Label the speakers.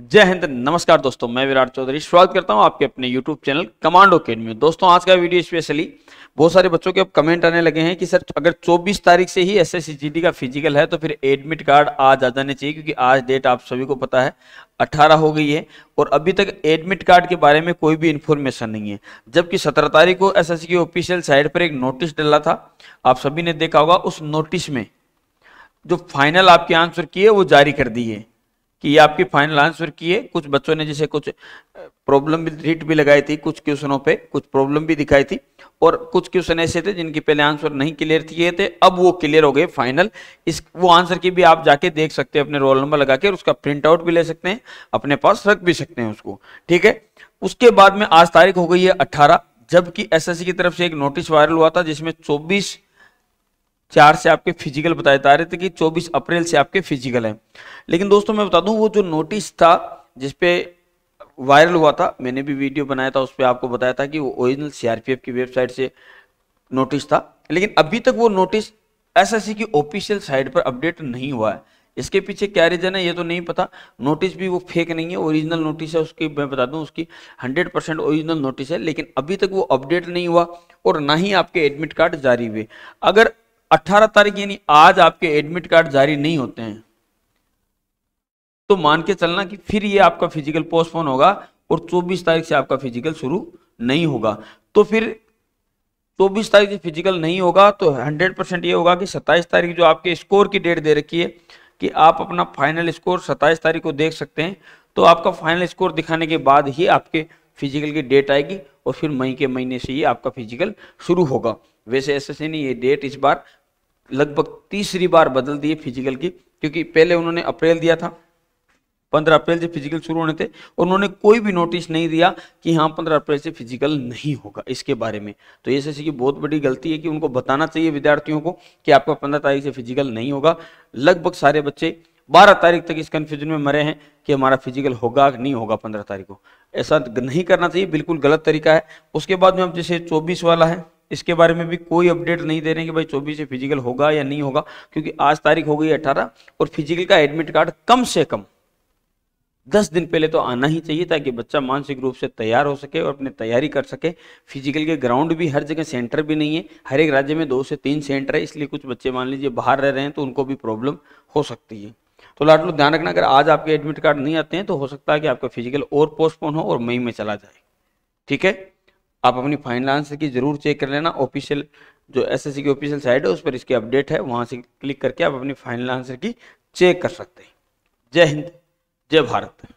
Speaker 1: जय हिंद नमस्कार दोस्तों मैं विराट चौधरी स्वागत करता हूं आपके अपने यूट्यूब चैनल कमांडो अकेडमी दोस्तों आज का वीडियो स्पेशली बहुत सारे बच्चों के अब कमेंट आने लगे हैं कि सर अगर 24 तारीख से ही एस एस का फिजिकल है तो फिर एडमिट कार्ड आज आ जाने चाहिए क्योंकि आज डेट आप सभी को पता है 18 हो गई है और अभी तक एडमिट कार्ड के बारे में कोई भी इन्फॉर्मेशन नहीं है जबकि 17 तारीख को एस की ऑफिशियल साइट पर एक नोटिस डला था आप सभी ने देखा होगा उस नोटिस में जो फाइनल आपके आंसर किए वो जारी कर दिए कि ये आपकी फाइनल आंसर की है कुछ बच्चों ने जैसे कुछ प्रॉब्लम भी रीट भी लगाई थी कुछ क्वेश्चनों पे कुछ प्रॉब्लम भी दिखाई थी और कुछ क्वेश्चन ऐसे थे जिनकी पहले आंसर नहीं क्लियर किए थे अब वो क्लियर हो गए फाइनल इस वो आंसर की भी आप जाके देख सकते हैं अपने रोल नंबर लगा के उसका प्रिंट आउट भी ले सकते हैं अपने पास रख भी सकते हैं उसको ठीक है उसके बाद में आज तारीख हो गई है अट्ठारह जबकि एस की तरफ से एक नोटिस वायरल हुआ था जिसमें चौबीस चार से आपके फिजिकल बताए जा रहे थे कि 24 अप्रैल से आपके फिजिकल हैं लेकिन दोस्तों मैं बता दूं वो जो नोटिस था जिसपे वायरल हुआ था मैंने भी वीडियो बनाया था उस पर आपको बताया था कि वो ओरिजिनल सीआरपीएफ की वेबसाइट से नोटिस था लेकिन अभी तक वो नोटिस एसएससी की ऑफिशियल साइट पर अपडेट नहीं हुआ है इसके पीछे क्या रीजन है ये तो नहीं पता नोटिस भी वो फेक नहीं है ओरिजिनल नोटिस है उसकी मैं बता दूं उसकी 100 परसेंट ओरिजिनल नोटिस है लेकिन अभी तक वो अपडेट नहीं हुआ और ना ही आपके एडमिट कार्ड जारी हुए अगर 18 तारीख यानी आज आपके एडमिट कार्ड जारी नहीं होते हैं तो मान के चलना कि फिर ये आपका फिजिकल पोस्टपोन होगा और 24 तारीख से आपका फिजिकल शुरू नहीं होगा तो फिर 24 तारीख से फिजिकल नहीं होगा तो 100 परसेंट ये होगा कि 27 तारीख जो आपके स्कोर की डेट दे रखी है कि आप अपना फाइनल स्कोर 27 तारीख को देख सकते हैं तो आपका फाइनल स्कोर दिखाने के बाद ही आपके फिजिकल की डेट आएगी और फिर मई के महीने से ही आपका फिजिकल शुरू होगा वैसे ऐसे से नहीं ये डेट इस बार लगभग तीसरी बार बदल दी है फिजिकल की क्योंकि पहले उन्होंने अप्रैल दिया था पंद्रह अप्रैल से फिजिकल शुरू होने थे और उन्होंने कोई भी नोटिस नहीं दिया कि हाँ पंद्रह अप्रैल से फिजिकल नहीं होगा इसके बारे में तो ये सी की बहुत बड़ी गलती है कि उनको बताना चाहिए विद्यार्थियों को कि आपका पंद्रह तारीख से फिजिकल नहीं होगा लगभग सारे बच्चे बारह तारीख तक इस कन्फ्यूजन में मरे हैं कि हमारा फिजिकल होगा नहीं होगा पंद्रह तारीख को ऐसा नहीं करना चाहिए बिल्कुल गलत तरीका है उसके बाद में अब जैसे चौबीस वाला है इसके बारे में भी कोई अपडेट नहीं दे रहे हैं कि भाई चौबीस से फिजिकल होगा या नहीं होगा क्योंकि आज तारीख हो गई अठारह और फिजिकल का एडमिट कार्ड कम से कम दस दिन पहले तो आना ही चाहिए ताकि बच्चा मानसिक रूप से तैयार हो सके और अपनी तैयारी कर सके फिजिकल के ग्राउंड भी हर जगह सेंटर भी नहीं है हर एक राज्य में दो से तीन सेंटर है इसलिए कुछ बच्चे मान लीजिए बाहर रह रहे हैं तो उनको भी प्रॉब्लम हो सकती है तो लाट लोग ध्यान रखना अगर आज आपके एडमिट कार्ड नहीं आते हैं तो हो सकता है कि आपका फिजिकल और पोस्टपोन हो और मई में चला जाए ठीक है आप अपनी फाइनल आंसर की ज़रूर चेक कर लेना ऑफिशियल जो एस की ऑफिशियल साइट है उस पर इसकी अपडेट है वहाँ से क्लिक करके आप अपनी फाइनल आंसर की चेक कर सकते हैं जय हिंद जय भारत